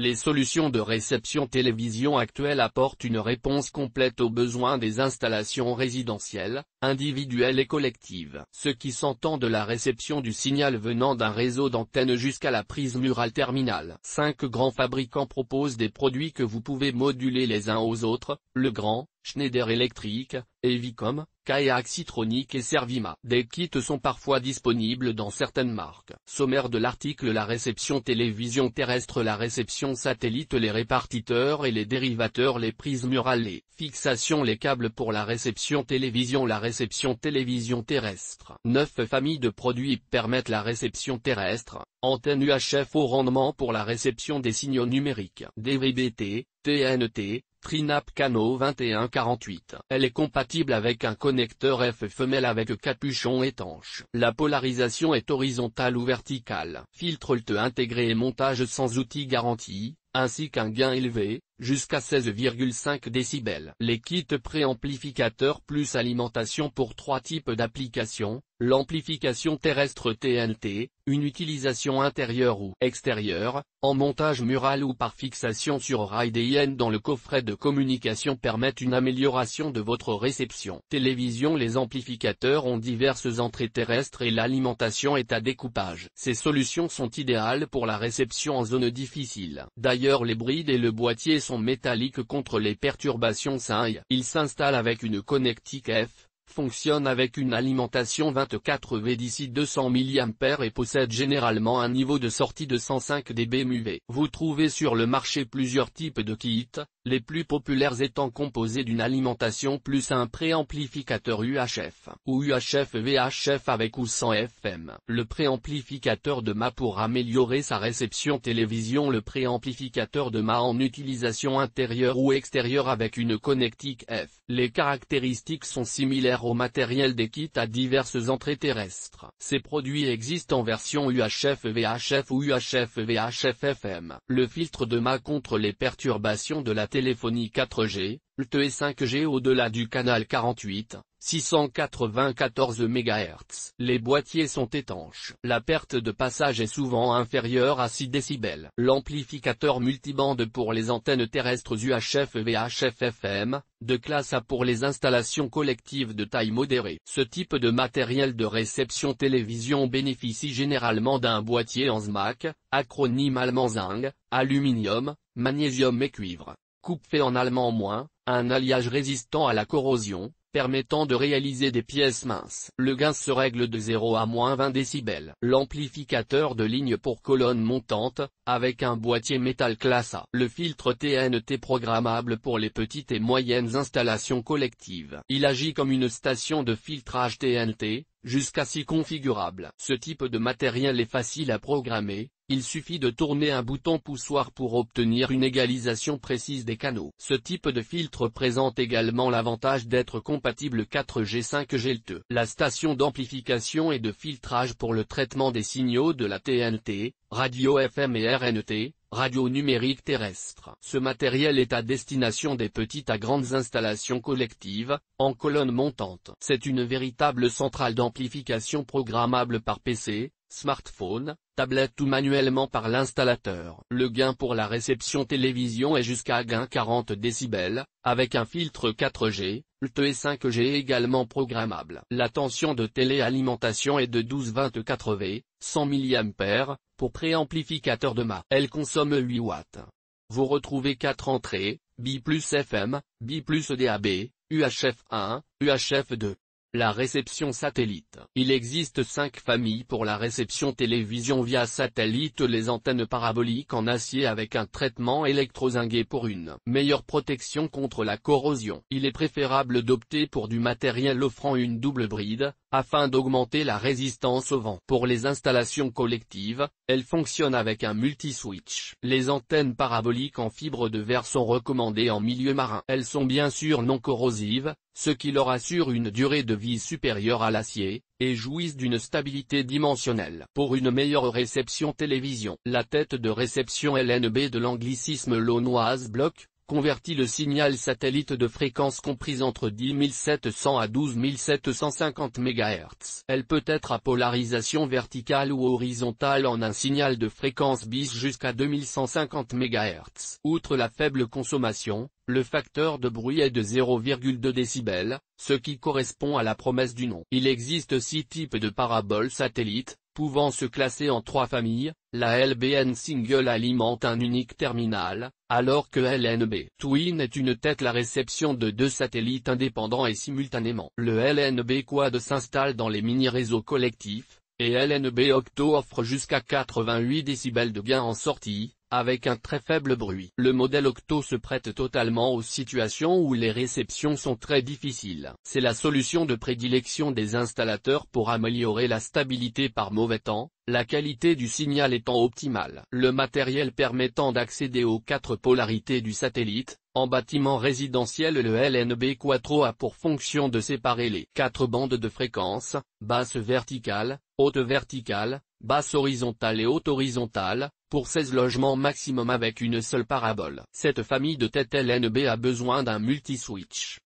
Les solutions de réception télévision actuelles apportent une réponse complète aux besoins des installations résidentielles, individuelle et collective. Ce qui s'entend de la réception du signal venant d'un réseau d'antennes jusqu'à la prise murale terminale. Cinq grands fabricants proposent des produits que vous pouvez moduler les uns aux autres, Le Grand, Schneider Electric, Evicom, Kayak Citronic et Servima. Des kits sont parfois disponibles dans certaines marques. Sommaire de l'article La réception télévision terrestre La réception satellite Les répartiteurs et les dérivateurs Les prises murales Les fixations Les câbles pour la réception télévision La réception réception télévision terrestre. Neuf familles de produits permettent la réception terrestre, antenne UHF au rendement pour la réception des signaux numériques. dvb TNT, Trinap Cano 2148. Elle est compatible avec un connecteur F femelle avec capuchon étanche. La polarisation est horizontale ou verticale. Filtre LTE intégré et montage sans outils garanti, ainsi qu'un gain élevé, jusqu'à 16,5 décibels. Les kits préamplificateurs plus alimentation pour trois types d'applications, l'amplification terrestre TNT, une utilisation intérieure ou extérieure, en montage mural ou par fixation sur rail dans le coffret de communication permettent une amélioration de votre réception. Télévision Les amplificateurs ont diverses entrées terrestres et l'alimentation est à découpage. Ces solutions sont idéales pour la réception en zone difficile. D'ailleurs les brides et le boîtier sont métallique contre les perturbations 5 Il s'installe avec une connectique F, fonctionne avec une alimentation 24V d'ici 200 mA et possède généralement un niveau de sortie de 105 muV Vous trouvez sur le marché plusieurs types de kits, les plus populaires étant composés d'une alimentation plus un préamplificateur UHF ou UHF-VHF avec ou sans FM. Le préamplificateur de ma pour améliorer sa réception télévision Le préamplificateur de ma en utilisation intérieure ou extérieure avec une connectique F. Les caractéristiques sont similaires au matériel des kits à diverses entrées terrestres. Ces produits existent en version UHF-VHF ou UHF-VHF-FM. Le filtre de ma contre les perturbations de la téléphonie 4G, LTE et 5G au-delà du canal 48, 694 MHz. Les boîtiers sont étanches. La perte de passage est souvent inférieure à 6 décibels. L'amplificateur multibande pour les antennes terrestres UHF VHF-FM, de classe A pour les installations collectives de taille modérée. Ce type de matériel de réception télévision bénéficie généralement d'un boîtier en SMAC, acronyme allemand ZING, aluminium, magnésium et cuivre. Coupe fait en allemand moins, un alliage résistant à la corrosion, permettant de réaliser des pièces minces. Le gain se règle de 0 à moins 20 décibels. L'amplificateur de ligne pour colonne montante, avec un boîtier métal classe A. Le filtre TNT programmable pour les petites et moyennes installations collectives. Il agit comme une station de filtrage TNT, jusqu'à si configurable. Ce type de matériel est facile à programmer, il suffit de tourner un bouton poussoir pour obtenir une égalisation précise des canaux. Ce type de filtre présente également l'avantage d'être compatible 4G 5G LTE. La station d'amplification et de filtrage pour le traitement des signaux de la TNT, radio FM et RNT, radio numérique terrestre. Ce matériel est à destination des petites à grandes installations collectives, en colonne montante. C'est une véritable centrale d'amplification programmable par PC, smartphone, tablette ou manuellement par l'installateur. Le gain pour la réception télévision est jusqu'à gain 40 décibels, avec un filtre 4G, le et 5G également programmable. La tension de téléalimentation est de 1224 24 V, 100 mA, pour préamplificateur de mât. Elle consomme 8 watts. Vous retrouvez 4 entrées, B plus FM, B plus DAB, UHF1, UHF2. La réception satellite. Il existe cinq familles pour la réception télévision via satellite les antennes paraboliques en acier avec un traitement électrozingué pour une meilleure protection contre la corrosion. Il est préférable d'opter pour du matériel offrant une double bride, afin d'augmenter la résistance au vent pour les installations collectives, elles fonctionnent avec un multi-switch. Les antennes paraboliques en fibre de verre sont recommandées en milieu marin. Elles sont bien sûr non corrosives, ce qui leur assure une durée de vie supérieure à l'acier, et jouissent d'une stabilité dimensionnelle. Pour une meilleure réception télévision, la tête de réception LNB de l'anglicisme launoise bloque convertit le signal satellite de fréquence comprise entre 10700 700 à 12 750 MHz. Elle peut être à polarisation verticale ou horizontale en un signal de fréquence bis jusqu'à 2150 MHz. Outre la faible consommation, le facteur de bruit est de 0,2 dB, ce qui correspond à la promesse du nom. Il existe six types de paraboles satellites, Pouvant se classer en trois familles, la LBN single alimente un unique terminal, alors que LNB Twin est une tête la réception de deux satellites indépendants et simultanément. Le LNB Quad s'installe dans les mini-réseaux collectifs, et LNB Octo offre jusqu'à 88 décibels de gain en sortie, avec un très faible bruit. Le modèle Octo se prête totalement aux situations où les réceptions sont très difficiles. C'est la solution de prédilection des installateurs pour améliorer la stabilité par mauvais temps, la qualité du signal étant optimale. Le matériel permettant d'accéder aux quatre polarités du satellite, en bâtiment résidentiel le LNB Quattro a pour fonction de séparer les quatre bandes de fréquence, basse verticale, haute verticale, basse horizontale et haute horizontale, pour 16 logements maximum avec une seule parabole. Cette famille de tête LNB a besoin d'un multi-switch.